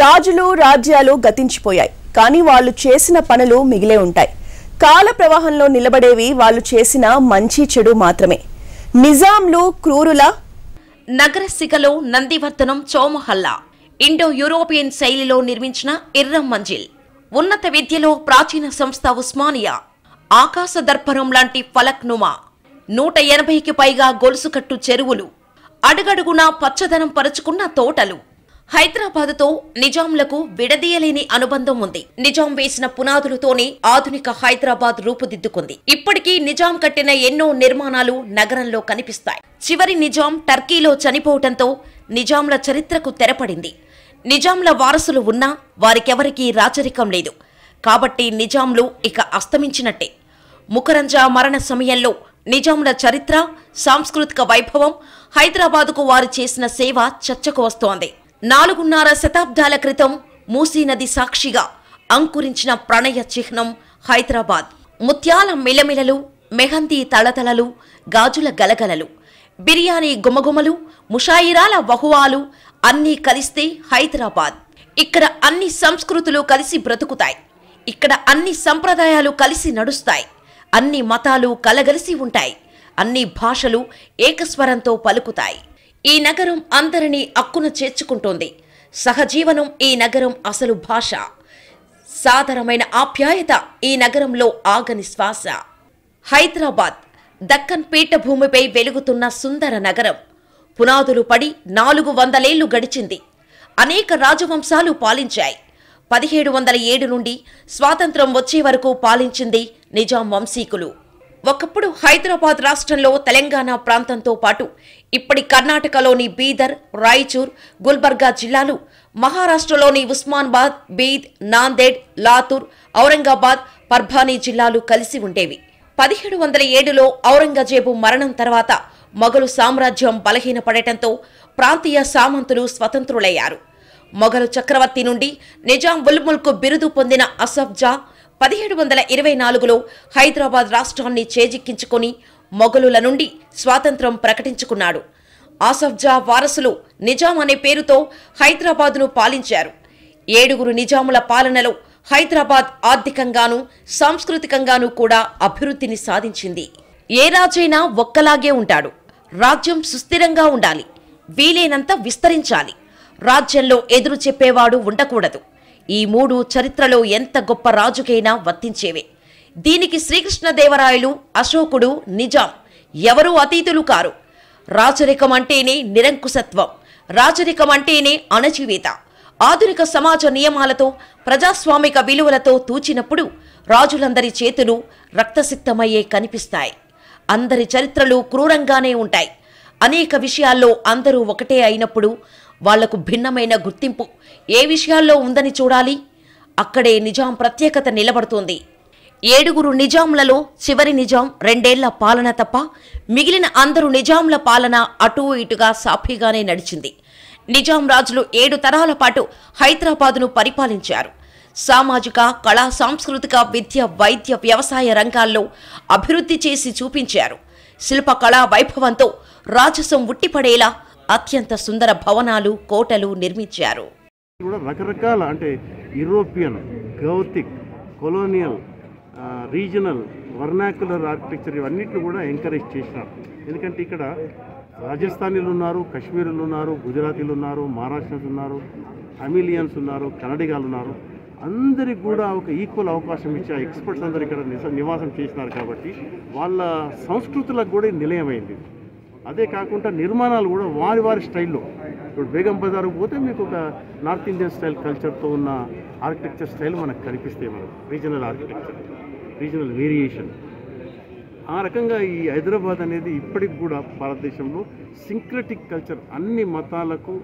రాజులు రాజ్యాలు గతించిపోయాయి కానీ వాళ్ళు చేసిన పనులు మిగిలే ఉంటాయి కాల ప్రవాహంలో నిలబడేవి వాళ్ళు చేసిన మంచి చెడు మాత్రమే నిజాంలు క్రూరుల నగర శిఖలో నందివర్ధనం చోమహల్లా ఇండో యూరోపియన్ శైలిలో నిర్మించిన ఇర్రం మంజిల్ ఉన్నత విద్యలో ప్రాచీన సంస్థ ఉస్మానియా ఆకాశ దర్పణం లాంటి ఫలక్నుమా నూట ఎనభైకి పైగా గొలుసుకట్టు చెరువులు అడుగడుగునా పచ్చదనం పరుచుకున్న తోటలు తో నిజాంలకు విడదీయలేని అనుబంధం ఉంది నిజాం వేసిన పునాదులతోనే ఆధునిక హైదరాబాద్ రూపుదిద్దుకుంది ఇప్పటికీ నిజాం కట్టిన ఎన్నో నిర్మాణాలు నగరంలో కనిపిస్తాయి చివరి నిజాం టర్కీలో చనిపోవటంతో నిజాంల చరిత్రకు తెరపడింది నిజాంల వారసులు ఉన్నా వారికెవరికీ రాచరికం లేదు కాబట్టి నిజాంలు ఇక అస్తమించినట్టే ముఖరంజా మరణ సమయంలో నిజాంల చరిత్ర సాంస్కృతిక వైభవం హైదరాబాదుకు వారు చేసిన సేవ చర్చకు వస్తోంది నాలుగున్నర శతాబ్దాల క్రితం మూసీ నది సాక్షిగా అంకురించిన ప్రణయ చిహ్నం హైదరాబాద్ ముత్యాల మిలమిలలు మెహందీ తళతళలు గాజుల గలగలలు బిర్యానీ గుమగుమలు ముషాయిరాల వహువాలు అన్నీ కలిస్తే హైదరాబాద్ ఇక్కడ అన్ని సంస్కృతులు కలిసి బ్రతుకుతాయి ఇక్కడ అన్ని సంప్రదాయాలు కలిసి నడుస్తాయి అన్ని మతాలు కలగలిసి ఉంటాయి అన్ని భాషలు ఏకస్వరంతో పలుకుతాయి ఈ నగరం అందరినీ అక్కున చేర్చుకుంటోంది సహజీవనం ఈ నగరం అసలు భాష సాధారణమైన ఆప్యాయత ఈ నగరంలో ఆగని శ్వాస హైదరాబాద్ దక్కన్ పీఠభూమిపై వెలుగుతున్న సుందర నగరం పునాదులు పడి నాలుగు వందలేళ్లు గడిచింది అనేక రాజవంశాలు పాలించాయి పదిహేడు వందల ఏడు నుండి స్వాతంత్రం వచ్చే వరకు పాలించింది నిజాం వంశీకులు ఒకప్పుడు హైదరాబాద్ రాష్ట్రంలో తెలంగాణ ప్రాంతంతో పాటు ఇప్పటి కర్ణాటకలోని బీదర్ రాయచూర్ గుల్బర్గా జిల్లాలు మహారాష్ట్రలోని ఉస్మాన్బాద్ బీద్ నాందేడ్ లాతూర్ ఔరంగాబాద్ పర్భానీ జిల్లాలు కలిసి ఉండేవి పదిహేడు వందల ఏడులో ఔరంగజేబు మరణం తర్వాత మొఘలు సామ్రాజ్యం బలహీనపడటంతో ప్రాంతీయ సామంతులు స్వతంత్రులయ్యారు మొఘలు చక్రవర్తి నుండి నిజాం ఉల్ముల్కు బిరుదు పొందిన అసఫ్జా పదిహేడు వందల ఇరవై నాలుగులో హైదరాబాద్ రాష్ట్రాన్ని చేజిక్కించుకొని మొఘలుల నుండి స్వాతంత్రం ప్రకటించుకున్నాడు ఆసఫ్జా వారసులు నిజాం అనే పేరుతో హైదరాబాదును పాలించారు ఏడుగురు నిజాముల పాలనలో హైదరాబాద్ ఆర్థికంగాను సాంస్కృతికంగాను కూడా అభివృద్ధిని సాధించింది ఏ రాజైనా ఒక్కలాగే ఉంటాడు రాజ్యం సుస్థిరంగా ఉండాలి వీలైనంత విస్తరించాలి రాజ్యంలో ఎదురు చెప్పేవాడు ఉండకూడదు ఈ మూడు చరిత్రలో ఎంత గొప్ప రాజుకైనా వర్తించేవే దీనికి శ్రీకృష్ణదేవరాయలు అశోకుడు నిజాం ఎవరూ అతీతులు కారు రాచరికం అంటేనే నిరంకుశత్వం రాచరికం అంటేనే అణచివేత ఆధునిక సమాజ నియమాలతో ప్రజాస్వామిక విలువలతో తూచినప్పుడు రాజులందరి చేతులు రక్తసిద్ధమయ్యే కనిపిస్తాయి అందరి చరిత్రలు క్రూరంగానే ఉంటాయి అనేక విషయాల్లో అందరూ ఒకటే అయినప్పుడు వాళ్లకు భిన్నమైన గుర్తింపు ఏ విషయాల్లో ఉందని చూడాలి అక్కడే నిజాం ప్రత్యేకత నిలబడుతుంది ఏడుగురు నిజాంలలో చివరి నిజాం రెండేళ్ల పాలన తప్ప మిగిలిన అందరు నిజాంల పాలన అటూ ఇటుగా సాఫీగానే నడిచింది నిజాం రాజులు ఏడు తరాల పాటు హైదరాబాదును పరిపాలించారు సామాజిక కళా సాంస్కృతిక విద్య వైద్య వ్యవసాయ రంగాల్లో అభివృద్ధి చేసి చూపించారు శిల్పకళా వైభవంతో రాజసం ఉట్టిపడేలా అత్యంత సుందర భవనాలు కోటలు నిర్మించారు కూడా రకరకాల అంటే European gothic colonial regional vernacular architecture ఇవన్నిటిని కూడా ఎంకరేజ్ చేసినారు ఎందుకంటే ఇక్కడ రాజస్థానీలు ఉన్నారు కశ్మీరీలు ఉన్నారు గుజరాతీలు ఉన్నారు మహారాష్ట్రస్ ఉన్నారు అమిలియన్స్ ఉన్నారు కన్నడిగాలు ఉన్నారు అందరికి కూడా ఒక ఈక్వల్ అవకాశం ఇచ్చే ఎక్స్పర్ట్స్ అందరు ఇక్కడ నివాసం చేసినారు కాబట్టి వాళ్ళ సంస్కృతులకు కూడా నిలయమైంది అదే కాకుండా నిర్మాణాలు కూడా వారి వారి స్టైల్లో ఇప్పుడు బేగం బజార్ పోతే మీకు ఒక నార్త్ ఇండియన్ స్టైల్ కల్చర్తో ఉన్న ఆర్కిటెక్చర్ స్టైల్ మనకు కనిపిస్తాయి మనకు రీజనల్ ఆర్కిటెక్చర్ రీజనల్ వేరియేషన్ ఆ రకంగా ఈ హైదరాబాద్ అనేది ఇప్పటికి కూడా భారతదేశంలో సింక్రటిక్ కల్చర్ అన్ని మతాలకు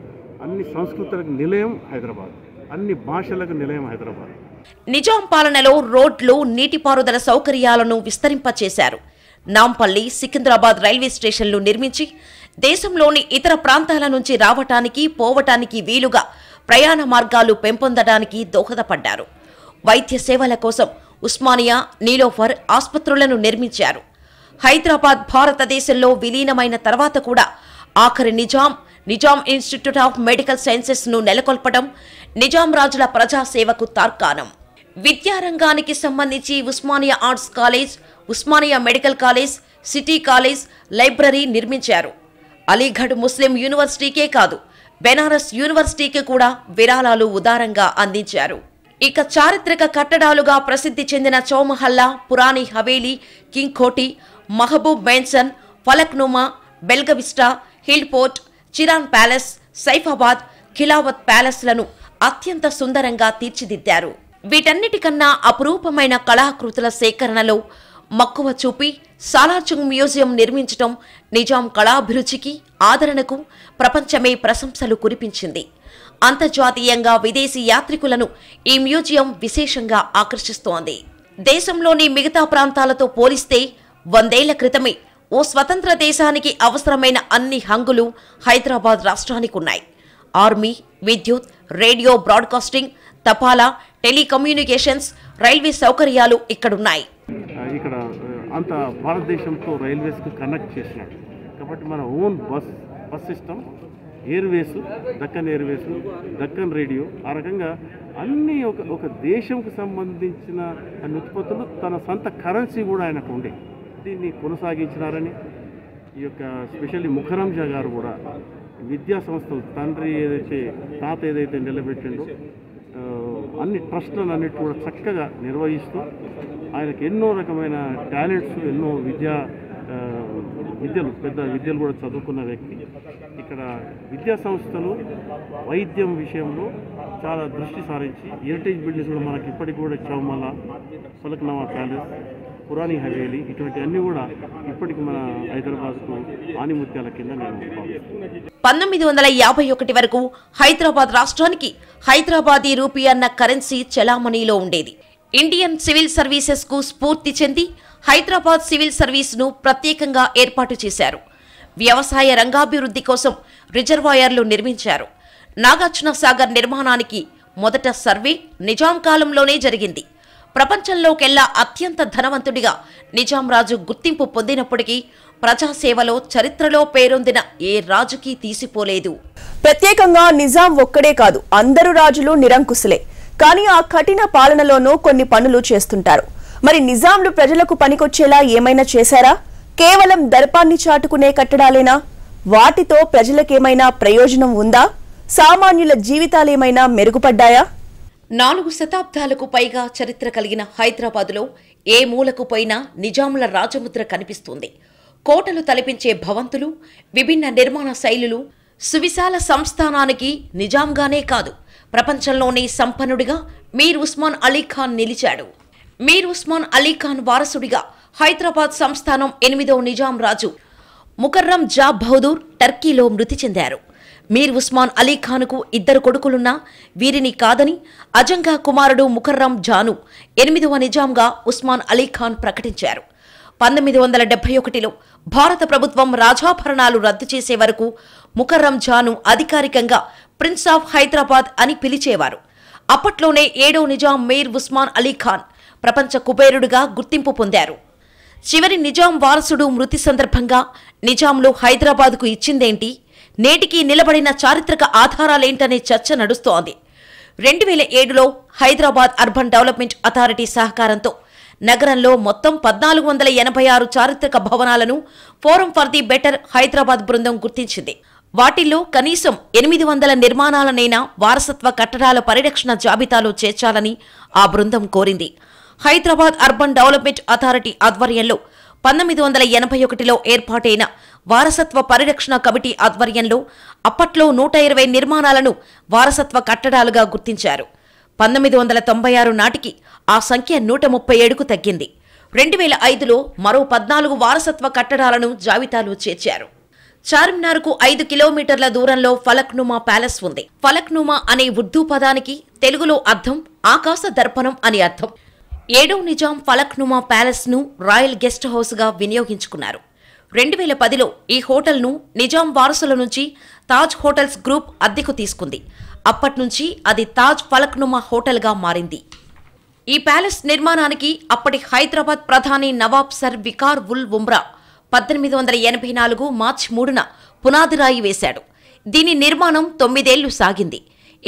అన్ని సంస్కృతులకు నిలయం హైదరాబాద్ అన్ని భాషలకు నిలయం హైదరాబాద్ నిజాం పాలనలో రోడ్లు నీటిపారుదల సౌకర్యాలను విస్తరింపచేశారు నాంపల్లి సికింద్రాబాద్ రైల్వే స్టేషన్లు నిర్మించి దేశంలోని ఇతర ప్రాంతాల నుంచి రావటానికి పోవటానికి వీలుగా ప్రయాణ మార్గాలు పెంపొందడానికి దోహదపడ్డారు వైద్య సేవల కోసం ఉస్మానియా నీలోఫర్ ఆసుపత్రులను నిర్మించారు హైదరాబాద్ భారతదేశంలో విలీనమైన తర్వాత కూడా ఆఖరి Nizam Nizam institute of medical సైన్సెస్ను నెలకొల్పడం నిజాం రాజుల ప్రజాసేవకు తార్కాణం విద్యారంగానికి సంబంధించి Osmania arts college Osmania medical college city college library నిర్మించారు అలీఘడ్ ముస్లిం యూనివర్సిటీకే కాదు బెనారస్ యూనివర్సిటీకి కూడా విరాళాలు ఉదారంగా అందించారు ఇక చారిత్రక కట్టడాలుగా ప్రసిద్ధి చెందిన Chowmahalla పురాణి Haveli king Koti Mahbub mansion Falaknuma Bella Vista hill fort Chiran palace Saifabad Khilwat ప్యాలెస్లను అత్యంత సుందరంగా తీర్చిదిద్దారు వీటన్నిటికన్నా అపురూపమైన కళాకృతుల సేకరణలో మక్కువ చూపి సాలాచుంగ్ మ్యూజియం నిర్మించడం నిజాం కళాభిరుచికి ఆదరణకు ప్రపంచమే ప్రశంసలు కురిపించింది అంతర్జాతీయంగా విదేశీ యాత్రికులను ఈ మ్యూజియం విశేషంగా ఆకర్షిస్తోంది దేశంలోని మిగతా ప్రాంతాలతో పోలిస్తే వందేళ్ల క్రితమే ఓ స్వతంత్ర దేశానికి అవసరమైన అన్ని హంగులు హైదరాబాద్ రాష్ట్రానికి ఉన్నాయి ఆర్మీ విద్యుత్ రేడియో బ్రాడ్కాస్టింగ్ తపాలా టెలికమ్యూనికేషన్స్ రైల్వే సౌకర్యాలు ఇక్కడున్నాయి ఇక్కడ అంత భారతదేశంతో రైల్వేస్కు కనెక్ట్ చేసినాడు కాబట్టి మన own bus bus system airways Deccan airways Deccan radio ఆ రకంగా అన్ని ఒక ఒక దేశంకు సంబంధించిన అన్ని ఉత్పత్తులు తన సొంత కరెన్సీ కూడా ఆయనకు ఉండే దీన్ని కొనసాగించినారని ఈ యొక్క స్పెషల్లీ ముఖరంజా గారు కూడా విద్యా సంస్థలు తండ్రి ఏదైతే తాత ఏదైతే నిలబెట్టిండో అన్ని అన్నిటి కూడా చక్కగా నిర్వహిస్తూ ఆయనకు ఎన్నో రకమైన టాలెంట్స్ ఎన్నో విద్యా విద్యలు పెద్ద విద్యలు కూడా చదువుకున్న వ్యక్తి ఇక్కడ విద్యా సంస్థలు వైద్యం విషయంలో చాలా దృష్టి సారించి హెరిటేజ్ బిల్డింగ్స్ కూడా మనకి ఇప్పటికి కూడా చౌమల పలకనవా ప్యాలెస్ పురాణి హవేలీ అన్ని కూడా ఇప్పటికి మన హైదరాబాద్కు ఆనిముత్యాల కింద నేను పంతొమ్మిది వందల యాభై ఒకటి వరకు హైదరాబాద్ రాష్ట్రానికి హైదరాబాదీ రూపీ అన్న కరెన్సీ చెలామణిలో ఉండేది ఇండియన్ సివిల్ సర్వీసెస్ కు స్ఫూర్తి చెంది హైదరాబాద్ సివిల్ సర్వీస్ ను ప్రత్యేకంగా ఏర్పాటు చేశారు వ్యవసాయ రంగాభివృద్ధి కోసం రిజర్వాయర్లు నిర్మించారు నాగార్జున సాగర్ నిర్మాణానికి మొదట సర్వే నిజాం కాలంలోనే జరిగింది ప్రపంచంలోకెల్లా అత్యంత ధనవంతుడిగా నిజాం రాజు గుర్తింపు పొందినప్పటికీ ప్రజాసేవలో చరిత్రలో పేరొందిన ఏ రాజుకి తీసిపోలేదు ప్రత్యేకంగా నిజాం ఒక్కడే కాదు అందరు రాజులు నిరంకుశలే కానీ ఆ కఠిన పాలనలోనూ కొన్ని పనులు చేస్తుంటారు మరి నిజాంలు ప్రజలకు పనికొచ్చేలా ఏమైనా చేశారా కేవలం దర్పాన్ని చాటుకునే కట్టడాలేనా వాటితో ప్రజలకేమైనా ప్రయోజనం ఉందా సామాన్యుల జీవితాలేమైనా మెరుగుపడ్డాయా నాలుగు శతాబ్దాలకు పైగా చరిత్ర కలిగిన హైదరాబాదులో ఏ మూలకు పైన నిజాముల రాజముద్ర కనిపిస్తుంది కోటలు తలపించే భవంతులు విభిన్న నిర్మాణ శైలులు సువిశాల సంస్థానానికి నిజాంగానే కాదు ప్రపంచంలోనే సంపన్నుడిగా మీర్ ఉస్మాన్ అలీఖాన్ నిలిచాడు మీర్ ఉస్మాన్ అలీఖాన్ వారసుడిగా హైదరాబాద్ సంస్థానం ఎనిమిదవ నిజాం రాజు ముకర్రం జా బహదూర్ టర్కీలో మృతి చెందారు మీర్ ఉస్మాన్ అలీఖాన్కు ఇద్దరు కొడుకులున్నా వీరిని కాదని అజంగా కుమారుడు ముఖర్రం జాను ఎనిమిదవ నిజాంగా ఉస్మాన్ అలీఖాన్ ప్రకటించారు పంతొమ్మిది వందల డెబ్బై ఒకటిలో భారత ప్రభుత్వం రాజాభరణాలు రద్దు చేసే వరకు ముఖర్రం జాను అధికారికంగా ప్రిన్స్ ఆఫ్ హైదరాబాద్ అని పిలిచేవారు అప్పట్లోనే ఏడో నిజాం మీర్ ఉస్మాన్ అలీఖాన్ ప్రపంచ కుబేరుడిగా గుర్తింపు పొందారు చివరి నిజాం వారసుడు మృతి సందర్భంగా నిజాంలో హైదరాబాద్కు ఇచ్చిందేంటి నేటికి నిలబడిన చారిత్రక ఆధారాలేంటనే చర్చ నడుస్తోంది రెండు వేల ఏడులో హైదరాబాద్ అర్బన్ డెవలప్మెంట్ అథారిటీ సహకారంతో నగరంలో మొత్తం పద్నాలుగు వందల ఎనభై ఆరు చారిత్రక భవనాలను forum for the better Hyderabad బృందం గుర్తించింది వాటిల్లో కనీసం ఎనిమిది వందల నిర్మాణాలనైనా వారసత్వ కట్టడాల పరిరక్షణ జాబితాలో చేర్చాలని ఆ బృందం కోరింది హైదరాబాద్ అర్బన్ డెవలప్మెంట్ అథారిటీ ఆధ్వర్యంలో పంతొమ్మిది వందల ఎనభై ఒకటిలో ఏర్పాటైన వారసత్వ పరిరక్షణ కమిటీ ఆధ్వర్యంలో అప్పట్లో నూట ఇరవై నిర్మాణాలను వారసత్వ కట్టడాలుగా గుర్తించారు పంతొమ్మిది వందల తొంభై ఆరు నాటికి ఆ సంఖ్య నూట ముప్పై ఏడుకు తగ్గింది రెండు వేల ఐదులో మరో పద్నాలుగు వారసత్వ కట్టడాలను జాబితాలో చేర్చారు చార్మినార్కు ఐదు కిలోమీటర్ల దూరంలో ఫలక్నుమా ప్యాలెస్ ఉంది ఫలక్నుమా అనే ఉర్దూ పదానికి తెలుగులో అర్థం ఆకాశ దర్పణం అని అర్థం ఏడో నిజాం ఫలక్నుమా ప్యాలెస్ను రాయల్ గెస్ట్ హౌస్గా వినియోగించుకున్నారు రెండు వేల పదిలో ఈ హోటల్ను నిజాం వారసుల నుంచి తాజ్ హోటల్స్ గ్రూప్ అద్దెకు తీసుకుంది అప్పట్నుంచి అది తాజ్ ఫలక్నుమా హోటల్గా మారింది ఈ ప్యాలెస్ నిర్మాణానికి అప్పటి హైదరాబాద్ ప్రధాని నవాబ్ సర్ వికార్ ఉల్ ఉమ్రా పద్దెనిమిది వందల ఎనభై నాలుగు మార్చి మూడున పునాదిరాయి వేశాడు దీని నిర్మాణం తొమ్మిదేళ్లు సాగింది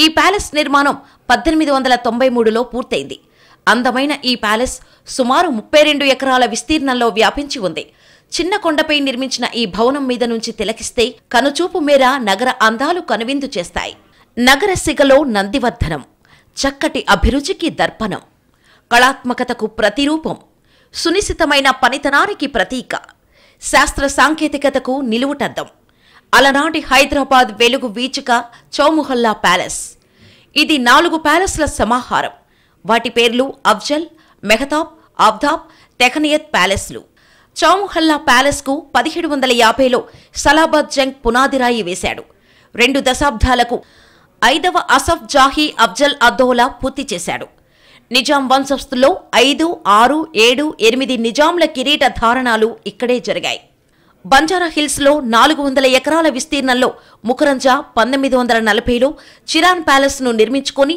ఈ ప్యాలెస్ నిర్మాణం పద్దెనిమిది వందల తొంభై మూడులో పూర్తయింది అందమైన ఈ ప్యాలెస్ సుమారు ముప్పై రెండు ఎకరాల విస్తీర్ణంలో వ్యాపించి ఉంది చిన్న కొండపై నిర్మించిన ఈ భవనం మీద నుంచి తిలకిస్తే కనుచూపు మేర నగర అందాలు కనువిందు చేస్తాయి నగర సిగలో నందివర్ధనం చక్కటి అభిరుచికి దర్పణం కళాత్మకతకు ప్రతిరూపం సునిశితమైన పనితనానికి ప్రతీక శాస్త్ర సాంకేతికతకు నిలువుటద్దం అలనాటి హైదరాబాద్ వెలుగు వీచిక చౌముహల్లా ప్యాలెస్ ఇది నాలుగు ప్యాలెస్ల సమాహారం వాటి పేర్లు అఫ్జల్ మెహతాబ్ అబ్దాబ్ తెహనియత్ ప్యాలెస్లు ప్యాలెస్ ప్యాలెస్కు పదిహేడు వందల యాభైలో సలాబాద్ జంగ్ పునాదిరాయి వేశాడు రెండు దశాబ్దాలకు ఐదవ అసఫ్ జాహీ అఫ్జల్ అద్దోలా పూర్తి చేశాడు నిజాం వంశస్థుల్లో ఐదు ఆరు ఏడు ఎనిమిది నిజాంల కిరీట ధారణాలు ఇక్కడే జరిగాయి బంజారా హిల్స్లో నాలుగు వందల ఎకరాల విస్తీర్ణంలో ముఖరంజా పంతొమ్మిది వందల నలభైలో చిరాన్ ప్యాలెస్ను నిర్మించుకొని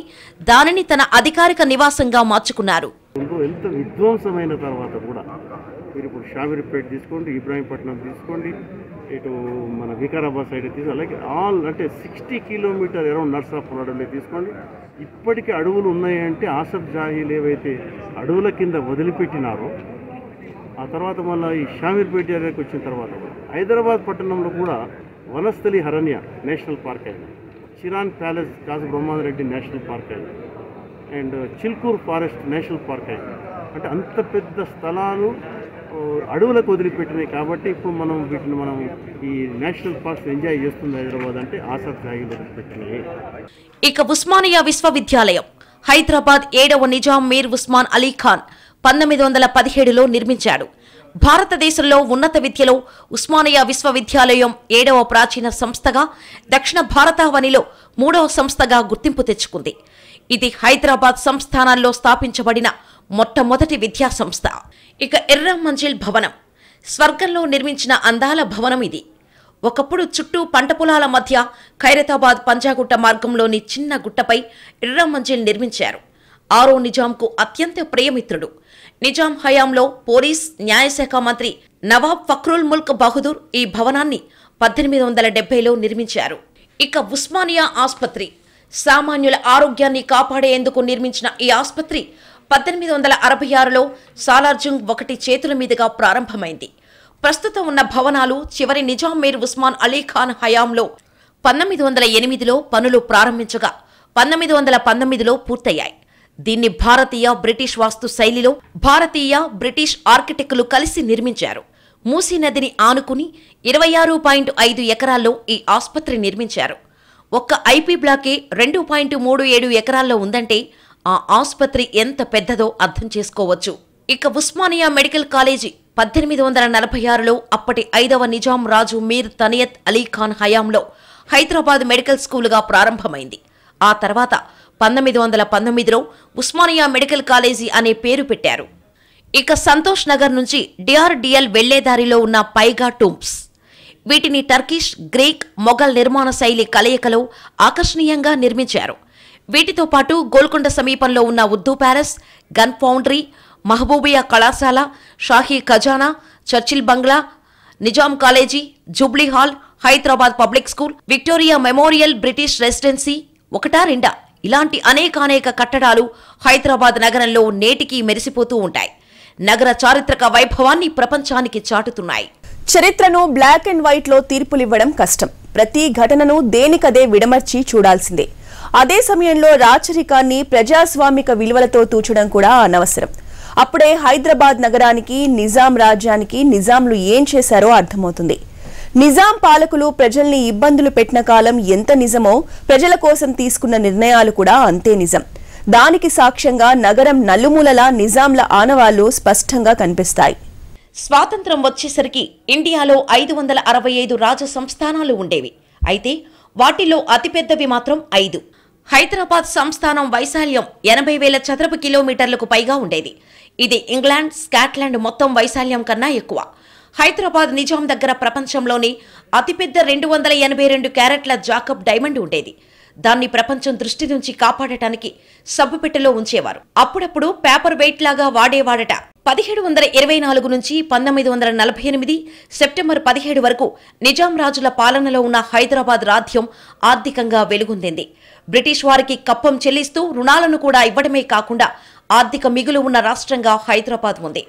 దానిని తన అధికారిక నివాసంగా మార్చుకున్నారు మీరు ఇప్పుడు షామీర్పేట తీసుకోండి ఇబ్రాహీంపట్నం తీసుకోండి ఇటు మన వికారాబాద్ సైడ్ తీసుకోండి అలాగే ఆల్ అంటే సిక్స్టీ కిలోమీటర్ అరౌండ్ నర్సాపూర్ అడవులు తీసుకోండి ఇప్పటికీ అడవులు ఉన్నాయంటే ఆసఫ్ జాహీలు ఏవైతే అడవుల కింద వదిలిపెట్టినారో ఆ తర్వాత మళ్ళీ ఈ షామీర్పేట ఏరియాకి వచ్చిన తర్వాత హైదరాబాద్ పట్టణంలో కూడా వనస్థలి హరణ్య నేషనల్ పార్క్ అయింది Chiran palace Kasu Brahmananda Reddy national park అయింది and Chilkur forest national park అయింది అంటే అంత పెద్ద స్థలాలు అడవులకు వదిలిపెట్టినాయి కాబట్టి ఇప్పుడు మనం వీటిని మనం ఈ నేషనల్ పార్క్స్ ఎంజాయ్ చేస్తుంది హైదరాబాద్ అంటే ఆసక్తి పెట్టినాయి ఇక ఉస్మానియా విశ్వవిద్యాలయం హైదరాబాద్ ఏడవ నిజాం మీర్ ఉస్మాన్ అలీ ఖాన్ పంతొమ్మిది వందల పదిహేడులో నిర్మించాడు భారతదేశంలో ఉన్నత విద్యలో ఉస్మానియా విశ్వవిద్యాలయం ఏడవ ప్రాచీన సంస్థగా దక్షిణ భారతావనిలో మూడవ సంస్థగా గుర్తింపు తెచ్చుకుంది ఇది హైదరాబాద్ సంస్థానాల్లో స్థాపించబడిన మొట్టమొదటి విద్యా సంస్థ ఇక ఎర్ర మంజిల్ భవనం స్వర్గంలో నిర్మించిన అందాల భవనం ఇది ఒకప్పుడు చుట్టూ పంట పొలాల మధ్య ఖైరతాబాద్ పంజాగుట్ట మార్గంలోని చిన్న గుట్టపై ఎర్ర మంజిల్ నిర్మించారు ఆరో నిజాంకు అత్యంత ప్రియమిత్రుడు నిజాం హయాంలో పోలీస్ న్యాయశాఖ మంత్రి నవాబ్ ఫక్రుల్ ముల్క్ బహదూర్ ఈ భవనాన్ని పద్దెనిమిది వందల డెబ్బైలో నిర్మించారు ఇక ఉస్మానియా ఆసుపత్రి సామాన్యుల ఆరోగ్యాన్ని కాపాడేందుకు నిర్మించిన ఈ ఆసుపత్రి పద్దెనిమిది వందల అరవై ఆరులో సాలార్జుంగ్ ఒకటి చేతుల మీదుగా ప్రారంభమైంది ప్రస్తుతం ఉన్న భవనాలు చివరి నిజాం మీర్ ఉస్మాన్ అలీ ఖాన్ హయాంలో పంతొమ్మిది వందల ఎనిమిదిలో పనులు ప్రారంభించగా పంతొమ్మిది వందల పంతొమ్మిదిలో పూర్తయ్యాయి దీన్ని భారతీయ బ్రిటిష్ వాస్తు శైలిలో భారతీయ బ్రిటిష్ ఆర్కిటెక్టులు కలిసి నిర్మించారు మూసీ నదిని ఆనుకుని ఇరవై ఆరు పాయింట్ ఐదు ఎకరాల్లో ఈ ఆసుపత్రి నిర్మించారు ఒక్క ఐపీ బ్లాకే రెండు పాయింట్ మూడు ఏడు ఎకరాల్లో ఉందంటే ఆ ఆసుపత్రి ఎంత పెద్దదో అర్థం చేసుకోవచ్చు ఇక ఉస్మానియా మెడికల్ కాలేజీ పద్దెనిమిది వందల నలభై ఆరులో అప్పటి ఐదవ నిజాం రాజు మీర్ తనియత్ అలీఖాన్ హయాంలో హైదరాబాద్ మెడికల్ స్కూలుగా ప్రారంభమైంది ఆ తర్వాత పంతొమ్మిది వందల పంతొమ్మిదిలో ఉస్మానియా మెడికల్ కాలేజీ అనే పేరు పెట్టారు ఇక సంతోష్ నగర్ నుంచి డిఆర్డిఎల్ వెళ్లేదారిలో ఉన్న పైగా టూంప్స్ వీటిని టర్కిష్ గ్రీక్ మొఘల్ నిర్మాణ శైలి కలయికలో ఆకర్షణీయంగా నిర్మించారు వీటితో పాటు గోల్కొండ సమీపంలో ఉన్న Urdu palace gun foundry Mahbubia కళాశాల షాహీ ఖజానా చర్చిల్ బంగ్లా Nizam college jubilee hall Hyderabad public school Victoria memorial British residency ఒకటా రెండా ఇలాంటి అనేకానేక కట్టడాలు హైదరాబాద్ నగరంలో నేటికీ మెరిసిపోతూ ఉంటాయి నగర చారిత్రక వైభవాన్ని ప్రపంచానికి చాటుతున్నాయి చరిత్రను బ్లాక్ అండ్ వైట్లో తీర్పులివ్వడం కష్టం ప్రతి ఘటనను దేనికదే విడమర్చి చూడాల్సిందే అదే సమయంలో రాచరికాన్ని ప్రజాస్వామిక విలువలతో తూచడం కూడా అనవసరం అప్పుడే హైదరాబాద్ నగరానికి నిజాం రాజ్యానికి నిజాంలు ఏం చేశారో అర్థమవుతుంది నిజాం పాలకులు ప్రజల్ని ఇబ్బందులు పెట్టిన కాలం ఎంత నిజమో ప్రజల కోసం తీసుకున్న నిర్ణయాలు కూడా అంతే నిజం దానికి సాక్ష్యంగా నగరం నలుమూలలా నిజాంల ఆనవాళ్లు స్పష్టంగా కనిపిస్తాయి స్వాతంత్రం వచ్చేసరికి ఇండియాలో ఐదు వందల అరవై ఐదు రాజ సంస్థానాలు ఉండేవి అయితే వాటిలో అతిపెద్దవి మాత్రం ఐదు హైదరాబాద్ సంస్థానం వైశాల్యం ఎనభై వేల చదరపు కిలోమీటర్లకు పైగా ఉండేది ఇది ఇంగ్లాండ్ స్కాట్లాండ్ మొత్తం వైశాల్యం కన్నా ఎక్కువ హైదరాబాద్ నిజాం దగ్గర ప్రపంచంలోని అతిపెద్ద రెండు వందల ఎనభై రెండు క్యారెట్ల జాకబ్ డైమండ్ ఉండేది దాన్ని ప్రపంచం దృష్టి నుంచి కాపాడటానికి సబ్బుపెట్టెలో ఉంచేవారు అప్పుడప్పుడు పేపర్ వెయిట్ లాగా వాడేవాడట పదిహేడు వందల ఇరవై నాలుగు నుంచి పంతొమ్మిది వందల నలభై ఎనిమిది సెప్టెంబర్ పదిహేడు వరకు నిజాం రాజుల పాలనలో ఉన్న హైదరాబాద్ రాజ్యం ఆర్థికంగా వెలుగొందింది బ్రిటిష్ వారికి కప్పం చెల్లిస్తూ రుణాలను కూడా ఇవ్వడమే కాకుండా ఆర్థిక మిగులు ఉన్న రాష్ట్రంగా హైదరాబాద్ ఉంది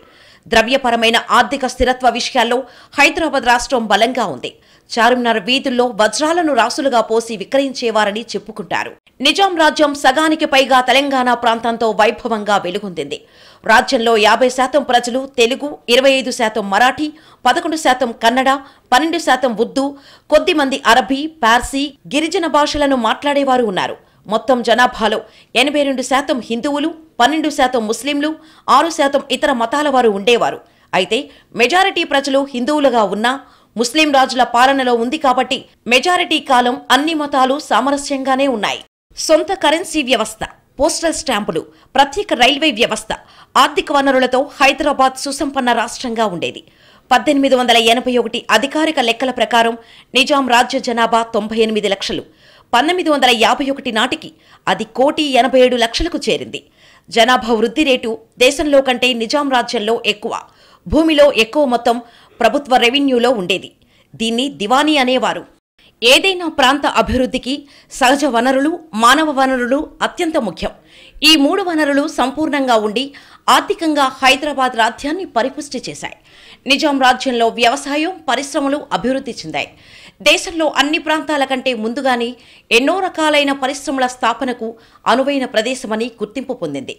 ద్రవ్యపరమైన ఆర్థిక స్థిరత్వ విషయాల్లో హైదరాబాద్ రాష్ట్రం బలంగా ఉంది చార్మినార్ వీధుల్లో వజ్రాలను రాసులుగా పోసి విక్రయించేవారని చెప్పుకుంటారు నిజాం రాజ్యం సగానికి పైగా తెలంగాణ ప్రాంతంతో వైభవంగా వెలుగొందింది రాజ్యంలో యాభై శాతం ప్రజలు తెలుగు ఇరవై ఐదు శాతం మరాఠీ పదకొండు శాతం కన్నడ పన్నెండు శాతం ఉర్దూ కొద్దిమంది అరబీ పార్సీ గిరిజన భాషలను మాట్లాడేవారు ఉన్నారు మొత్తం జనాభాలో ఎనభై రెండు శాతం హిందువులు పన్నెండు శాతం ముస్లింలు ఆరు శాతం ఇతర మతాల వారు ఉండేవారు అయితే మెజారిటీ ప్రజలు హిందువులుగా ఉన్నా ముస్లిం రాజుల పాలనలో ఉంది కాబట్టి మెజారిటీ కాలం అన్ని మతాలు సామరస్యంగానే ఉన్నాయి సొంత కరెన్సీ వ్యవస్థ పోస్టల్ స్టాంపులు ప్రత్యేక రైల్వే వ్యవస్థ ఆర్థిక వనరులతో హైదరాబాద్ సుసంపన్న రాష్ట్రంగా ఉండేది పద్దెనిమిది వందల ఎనభై ఒకటి అధికారిక లెక్కల ప్రకారం నిజాం రాజ్య జనాభా తొంభై ఎనిమిది లక్షలు పంతొమ్మిది వందల యాభై ఒకటి నాటికి అది కోటి ఎనభై ఏడు లక్షలకు చేరింది జనాభా వృద్ధి రేటు దేశంలో కంటే నిజాం రాజ్యంలో ఎక్కువ భూమిలో ఎక్కువ మొత్తం ప్రభుత్వ రెవెన్యూలో ఉండేది దీన్ని దివానీ అనేవారు ఏదైనా ప్రాంత అభివృద్ధికి సహజ వనరులు మానవ వనరులు అత్యంత ముఖ్యం ఈ మూడు వనరులు సంపూర్ణంగా ఉండి ఆర్థికంగా హైదరాబాద్ రాజ్యాన్ని పరిపుష్టి చేశాయి నిజాం రాజ్యంలో వ్యవసాయం పరిశ్రమలు అభివృద్ధి చెందాయి దేశంలో అన్ని ప్రాంతాల కంటే ముందుగానే ఎన్నో రకాలైన పరిశ్రమల స్థాపనకు అనువైన ప్రదేశమని గుర్తింపు పొందింది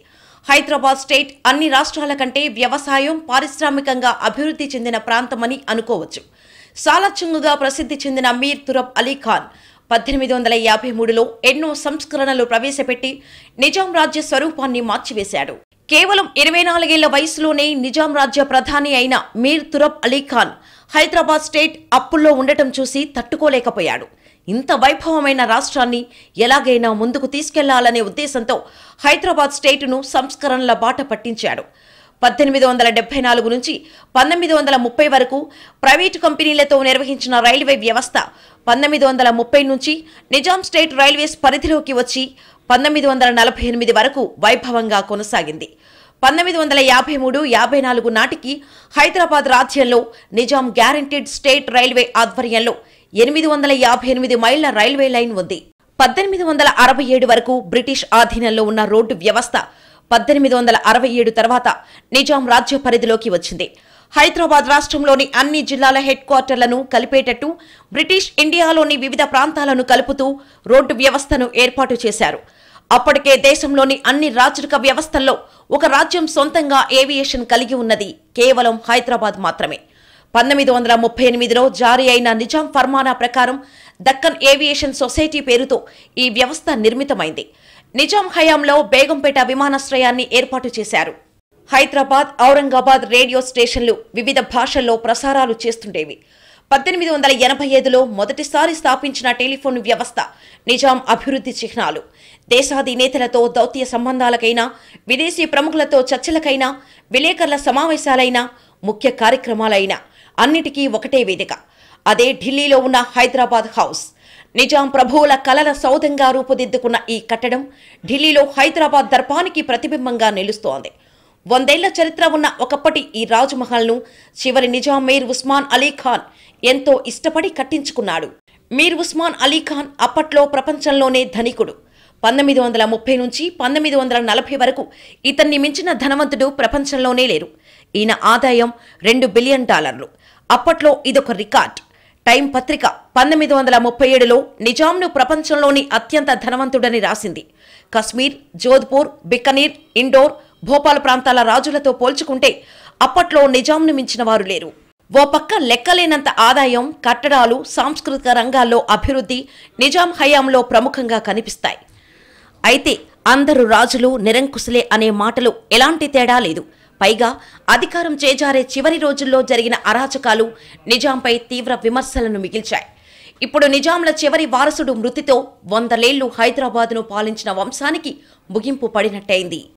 హైదరాబాద్ స్టేట్ అన్ని రాష్ట్రాల కంటే వ్యవసాయం పారిశ్రామికంగా అభివృద్ధి చెందిన ప్రాంతమని అనుకోవచ్చు సాలార్చంగుగా ప్రసిద్ధి చెందిన మీర్ తురబ్ అలీ ఖాన్ పద్దెనిమిది వందల యాభై మూడులో ఎన్నో సంస్కరణలు ప్రవేశపెట్టి నిజాం రాజ్య స్వరూపాన్ని మార్చివేశాడు కేవలం ఇరవై నాలుగేళ్ల వయసులోనే నిజాం రాజ్య ప్రధాని అయిన మీర్ తురబ్ అలీ ఖాన్ హైదరాబాద్ స్టేట్ అప్పుల్లో ఉండటం చూసి తట్టుకోలేకపోయాడు ఇంత వైభవమైన రాష్ట్రాన్ని ఎలాగైనా ముందుకు తీసుకెళ్లాలనే ఉద్దేశంతో హైదరాబాద్ స్టేటును సంస్కరణల బాట పట్టించాడు పద్దెనిమిది వందల డెబ్బై నాలుగు నుంచి పంతొమ్మిది వందల ముప్పై వరకు ప్రైవేటు కంపెనీలతో నిర్వహించిన రైల్వే వ్యవస్థ పంతొమ్మిది వందల ముప్పై నుంచి నిజాం స్టేట్ రైల్వేస్ పరిధిలోకి వచ్చి పంతొమ్మిది వందల నలభై ఎనిమిది వరకు వైభవంగా కొనసాగింది పంతొమ్మిది వందల యాభై మూడు యాభై నాలుగు నాటికి హైదరాబాద్ రాజ్యంలో నిజాం గ్యారంటీడ్ స్టేట్ రైల్వే ఆధ్వర్యంలో ఎనిమిది వందల యాభై ఎనిమిది మైళ్ల రైల్వే లైన్ ఉంది పద్దెనిమిది వందల అరవై ఏడు వరకు బ్రిటిష్ ఆధీనంలో ఉన్న రోడ్డు వ్యవస్థ పద్దెనిమిది వందల అరవై ఏడు తర్వాత నిజాం రాజ్య పరిధిలోకి వచ్చింది హైదరాబాద్ రాష్ట్రంలోని అన్ని జిల్లాల హెడ్ క్వార్టర్లను కలిపేటట్టు బ్రిటిష్ ఇండియాలోని వివిధ ప్రాంతాలను కలుపుతూ రోడ్డు వ్యవస్థను ఏర్పాటు చేశారు అప్పటికే దేశంలోని అన్ని రాజరిక వ్యవస్థల్లో ఒక రాజ్యం సొంతంగా ఏవియేషన్ కలిగి ఉన్నది కేవలం హైదరాబాద్ మాత్రమే పంతొమ్మిది వందల ముప్పై ఎనిమిదిలో జారీ అయిన నిజాం ఫర్మానా ప్రకారం దక్కన్ ఏవియేషన్ సొసైటీ పేరుతో ఈ వ్యవస్థ నిర్మితమైంది నిజాం హయాంలో బేగంపేట విమానాశ్రయాన్ని ఏర్పాటు చేశారు హైదరాబాద్ ఔరంగాబాద్ రేడియో స్టేషన్లు వివిధ భాషల్లో ప్రసారాలు చేస్తుండేవి పద్దెనిమిది వందల ఎనభై ఐదులో మొదటిసారి స్థాపించిన టెలిఫోన్ వ్యవస్థ నిజాం అభివృద్ధి చిహ్నాలు దేశాధినేతలతో దౌత్య సంబంధాలకైనా విదేశీ ప్రముఖులతో చర్చలకైనా విలేకరుల సమావేశాలైనా ముఖ్య కార్యక్రమాలైనా అన్నిటికీ ఒకటే వేదిక అదే ఢిల్లీలో ఉన్న హైదరాబాద్ హౌస్ నిజాం ప్రభువుల కలల సౌధంగా రూపుదిద్దుకున్న ఈ కట్టడం ఢిల్లీలో హైదరాబాద్ దర్పానికి ప్రతిబింబంగా నిలుస్తోంది వందేళ్ల చరిత్ర ఉన్న ఒకప్పటి ఈ రాజ్మహల్ను చివరి నిజాం మీర్ ఉస్మాన్ అలీ ఖాన్ ఎంతో ఇష్టపడి కట్టించుకున్నాడు మీర్ ఉస్మాన్ అలీ ఖాన్ అప్పట్లో ప్రపంచంలోనే ధనికుడు పంతొమ్మిది వందల ముప్పై నుంచి పంతొమ్మిది వందల నలభై వరకు ఇతన్ని మించిన ధనవంతుడు ప్రపంచంలోనే లేరు ఈయన ఆదాయం రెండు బిలియన్ డాలర్లు అప్పట్లో ఇదొక రికార్డ్ టైం పత్రిక పంతొమ్మిది వందల ముప్పై ఏడులో నిజాంను ప్రపంచంలోని అత్యంత ధనవంతుడని రాసింది కశ్మీర్ జోధ్పూర్ బిక్కనీర్ ఇండోర్ భోపాల్ ప్రాంతాల రాజులతో పోల్చుకుంటే అప్పట్లో నిజాంను మించిన వారు లేరు ఓ పక్క లెక్కలేనంత ఆదాయం కట్టడాలు సాంస్కృతిక రంగాల్లో అభివృద్ధి నిజాం హయాంలో ప్రముఖంగా కనిపిస్తాయి అయితే అందరు రాజులు నిరంకుశులే అనే మాటలు ఎలాంటి తేడా లేదు పైగా అధికారం చేజారే చివరి రోజుల్లో జరిగిన అరాచకాలు నిజాంపై తీవ్ర విమర్శలను మిగిల్చాయి ఇప్పుడు నిజాంల చివరి వారసుడు మృతితో వందలేళ్లు హైదరాబాద్ను పాలించిన వంశానికి ముగింపు పడినట్టయింది